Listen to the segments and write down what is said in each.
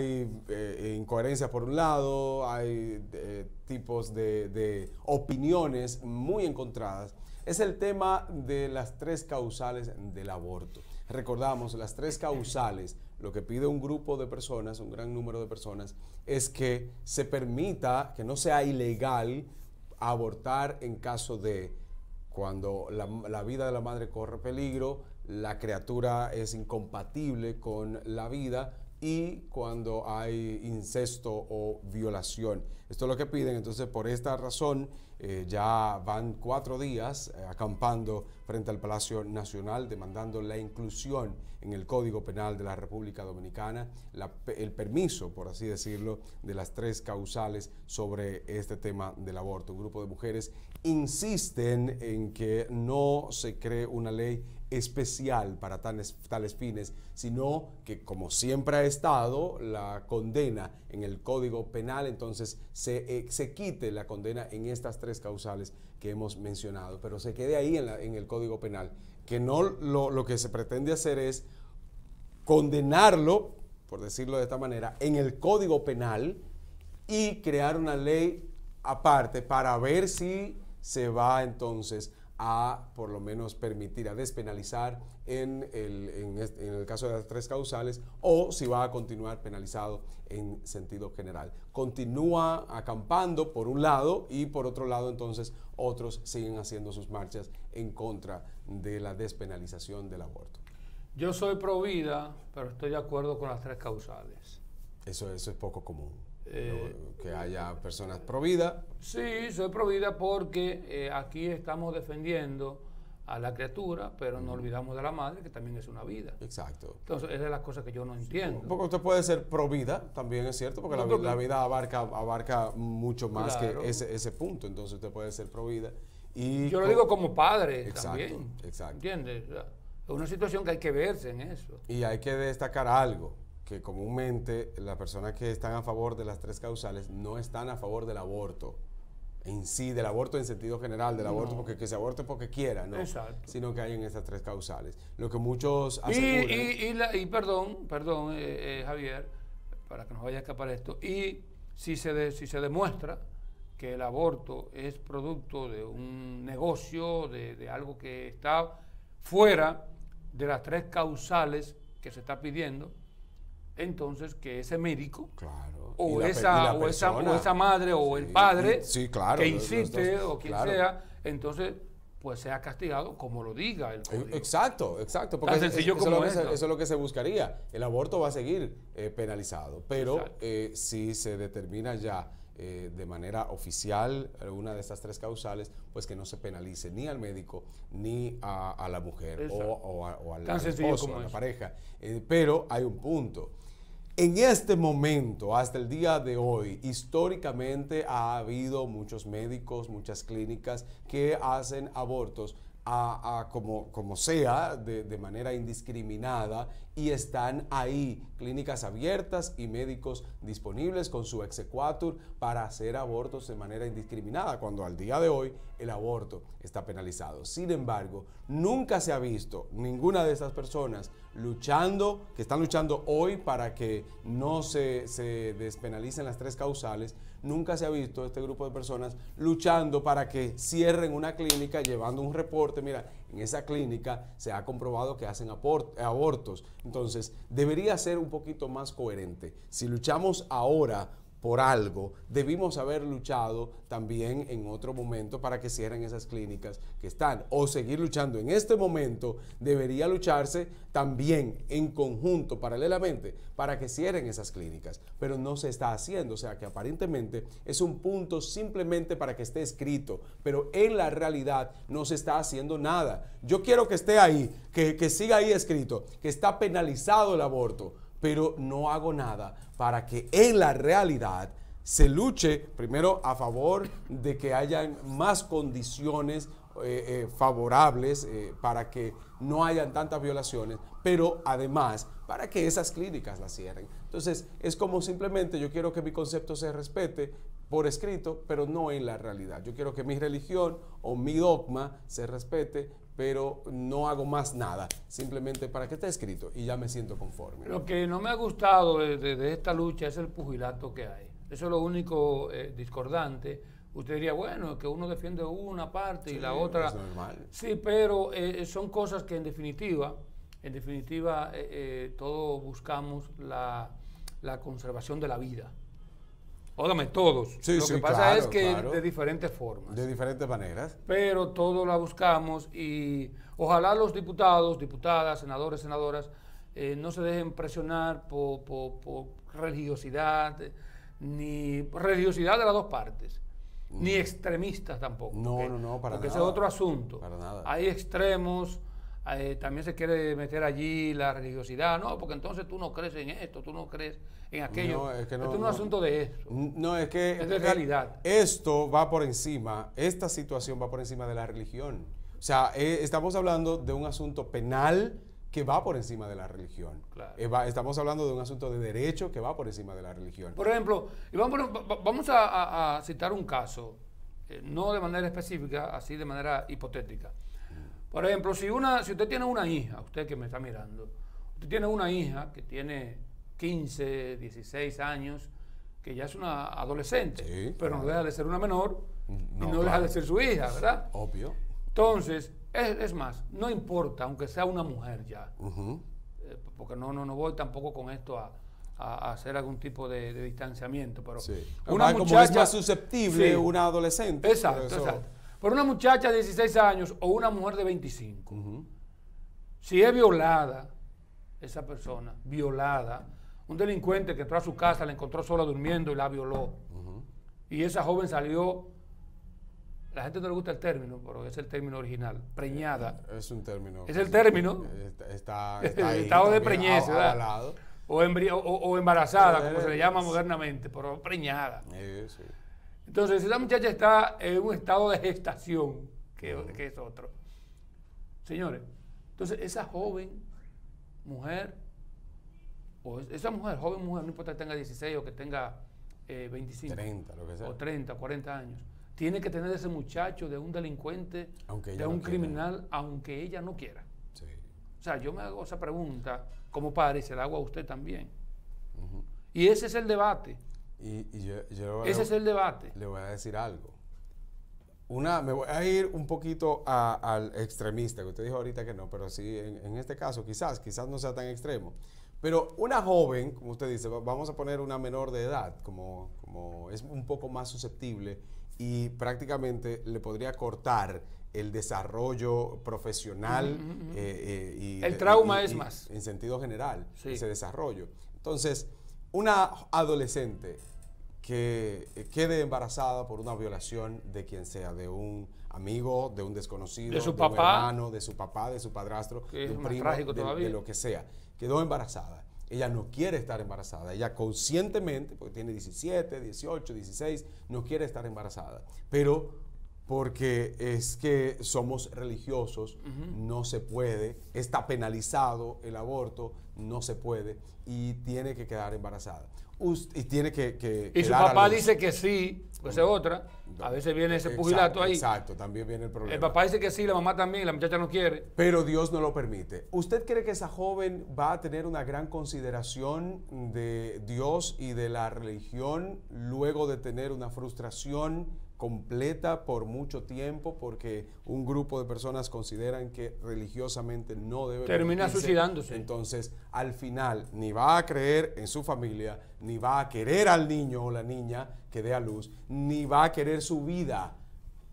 Hay eh, eh, incoherencias por un lado, hay eh, tipos de, opiniones muy encontradas. Es el tema de las tres causales del aborto. Recordamos, las tres causales, lo que pide un grupo de personas, un gran número de personas, es que se permita, que no sea ilegal abortar en caso de cuando la vida de la madre corre peligro, la criatura es incompatible con la vida, y cuando hay incesto o violación. Esto es lo que piden, entonces por esta razón eh, ya van cuatro días eh, acampando frente al Palacio Nacional demandando la inclusión en el Código Penal de la República Dominicana, el permiso, por así decirlo, de las tres causales sobre este tema del aborto. Un grupo de mujeres insisten en que no se cree una ley especial para tales, fines, sino que como siempre ha estado la condena en el Código Penal, entonces se, eh, se quite la condena en estas tres causales que hemos mencionado, pero se quede ahí en, el Código Penal, que no lo, lo que se pretende hacer es condenarlo, por decirlo de esta manera, en el Código Penal y crear una ley aparte para ver si se va entonces a por lo menos permitir, a despenalizar en el, en, el, caso de las tres causales o si va a continuar penalizado en sentido general. Continúa acampando por un lado y por otro lado entonces otros siguen haciendo sus marchas en contra de la despenalización del aborto. Yo soy pro vida, pero estoy de acuerdo con las tres causales. Eso, eso es poco común. Eh, que haya personas vida Sí, soy provida porque eh, aquí estamos defendiendo a la criatura, pero no olvidamos de la madre, que también es una vida. Exacto. Entonces, es de las cosas que yo no entiendo. Porque usted puede ser pro vida, también es cierto, porque, la, vida abarca, abarca mucho más que ese, ese punto. Entonces, usted puede ser pro Y yo lo digo como padre también. Exacto. ¿Entiendes? es una situación que hay que verse en eso. Y hay que destacar algo que comúnmente las personas que están a favor de las tres causales no están a favor del aborto en sí, del aborto en sentido general, del aborto porque que se aborte porque quiera, ¿no? Sino que hay en esas tres causales. Lo que muchos aseguran... Y, y, perdón, perdón, eh, eh, Javier, para que nos vaya a escapar esto. Y si se, si se demuestra que el aborto es producto de un negocio, de, de algo que está fuera de las tres causales que se está pidiendo, entonces que ese médico claro. o, esa, o, esa, madre o el padre que insiste o quien sea, entonces pues sea castigado como lo diga el eh, código. Exacto, exacto. Porque eso, es, lo que se buscaría. El aborto va a seguir eh, penalizado, pero eh, si se determina ya eh, de manera oficial una de estas tres causales, pues que no se penalice ni al médico ni a, la mujer o, a, al, a la pareja. Eh, pero hay un punto. En este momento, hasta el día de hoy, históricamente ha habido muchos médicos, muchas clínicas que hacen abortos a, como, como, sea, de, manera indiscriminada, y están ahí clínicas abiertas y médicos disponibles con su exequatur para hacer abortos de manera indiscriminada, cuando al día de hoy el aborto está penalizado. Sin embargo, nunca se ha visto ninguna de esas personas luchando, que están luchando hoy para que no se, se despenalicen las tres causales, Nunca se ha visto este grupo de personas luchando para que cierren una clínica llevando un reporte. Mira, en esa clínica se ha comprobado que hacen abortos. Entonces, debería ser un poquito más coherente. Si luchamos ahora por algo, debimos haber luchado también en otro momento para que cierren esas clínicas que están. O seguir luchando en este momento, debería lucharse también en conjunto, paralelamente, para que cierren esas clínicas. Pero no se está haciendo, o sea que aparentemente es un punto simplemente para que esté escrito, pero en la realidad no se está haciendo nada. Yo quiero que esté ahí, que, que siga ahí escrito, que está penalizado el aborto pero no hago nada para que en la realidad se luche primero a favor de que hayan más condiciones eh, eh, favorables eh, para que no hayan tantas violaciones, pero además para que esas clínicas las cierren. Entonces, es como simplemente yo quiero que mi concepto se respete por escrito, pero no en la realidad. Yo quiero que mi religión o mi dogma se respete, pero no hago más nada, simplemente para que esté escrito y ya me siento conforme. Lo que no me ha gustado de, esta lucha es el pugilato que hay. Eso es lo único eh, discordante. Usted diría, bueno, que uno defiende una parte y la otra... Sí, pero eh, son cosas que en definitiva, en definitiva, eh, todos buscamos la conservación de la vida todos. lo que pasa es que de diferentes formas. De diferentes maneras. Pero todos la buscamos y ojalá los diputados, diputadas, senadores, senadoras, eh, no se dejen presionar por, religiosidad, eh, ni religiosidad de las dos partes, ni mm. extremistas tampoco. No, no, no, para porque nada. Porque ese es otro asunto. Para nada. Hay extremos eh, también se quiere meter allí la religiosidad, no, porque entonces tú no crees en esto, tú no crees en aquello. No, es que no, esto es un asunto de eso. No, es que eh, realidad. Esto va por encima, esta situación va por encima de la religión. O sea, eh, estamos hablando de un asunto penal que va por encima de la religión. estamos hablando de un asunto de derecho que va por encima de la religión. Por ejemplo, vamos, a, a, citar un caso, no de manera específica, así de manera hipotética. Por ejemplo, si, una, si usted tiene una hija, usted que me está mirando, usted tiene una hija que tiene 15, 16 años, que ya es una adolescente, pero no deja de ser una menor y no deja de ser su hija, ¿verdad? Obvio. Entonces, es, más, no importa, aunque sea una mujer ya, eh, porque no, no, no voy tampoco con esto a, hacer algún tipo de, distanciamiento. Pero una muchacha, es más susceptible una adolescente. Exacto, exacto. Por una muchacha de 16 años o una mujer de 25, si es violada, esa persona, violada, un delincuente que entró a su casa, la encontró sola durmiendo y la violó, y esa joven salió, la gente no le gusta el término, pero es el término original, preñada. Es un término. Es el término. Está, estado de preñez, O, o, embarazada, como se le llama modernamente, pero preñada. Eh, sí, sí. Entonces, esa muchacha está en un estado de gestación, que, es otro. Señores, entonces esa joven mujer, o esa mujer, joven mujer, no importa que tenga 16 o que tenga 25, eh, 30, lo que sea. o 30, 40 años, tiene que tener ese muchacho de un delincuente, de un criminal, aunque ella no quiera. O sea, yo me hago esa pregunta como padre y se la hago a usted también. Y ese es el debate yo, Ese es el debate. Le voy a decir algo. Una, me voy a ir un poquito al extremista, que usted dijo ahorita que no, pero sí, en, este caso quizás, quizás no sea tan extremo. Pero una joven, como usted dice, vamos a poner una menor de edad, como, como es un poco más susceptible y prácticamente le podría cortar el desarrollo profesional eh, eh, y el trauma es más en sentido general ese desarrollo entonces una adolescente que eh, quede embarazada por una violación de quien sea, de un amigo, de un desconocido, de su un hermano, de su papá, de su padrastro, de un primo, de, lo que sea. Quedó embarazada. Ella no quiere estar embarazada. Ella conscientemente, porque tiene 17, 18, 16, no quiere estar embarazada. Pero porque es que somos religiosos, no se puede, está penalizado el aborto, no se puede y tiene que quedar embarazada. y tiene que... y su papá dice que sí, pues es otra. A veces viene ese pugilato ahí. Exacto, también viene el problema. El papá dice que sí, la mamá también, la muchacha no quiere. Pero Dios no lo permite. ¿Usted cree que esa joven va a tener una gran consideración de Dios y de la religión luego de tener una frustración completa por mucho tiempo porque un grupo de personas consideran que religiosamente no debe terminar suicidándose entonces al final ni va a creer en su familia ni va a querer al niño o la niña que dé a luz ni va a querer su vida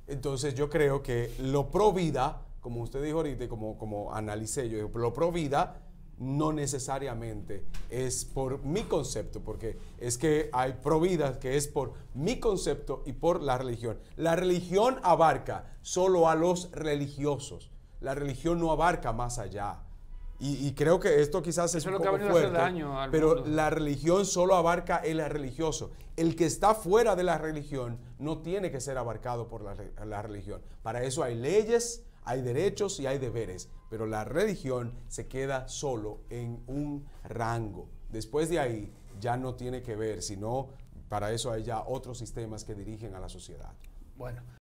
entonces yo creo que lo pro vida como usted dijo ahorita como como analicé yo lo pro vida no necesariamente es por mi concepto, porque es que hay providas que es por mi concepto y por la religión. La religión abarca solo a los religiosos. La religión no abarca más allá. Y, creo que esto quizás es, un poco fuerte, pero la religión solo abarca el religioso. El que está fuera de la religión no tiene que ser abarcado por la religión. Para eso hay leyes, hay derechos y hay deberes, pero la religión se queda solo en un rango. Después de ahí ya no tiene que ver, sino para eso hay ya otros sistemas que dirigen a la sociedad. Bueno.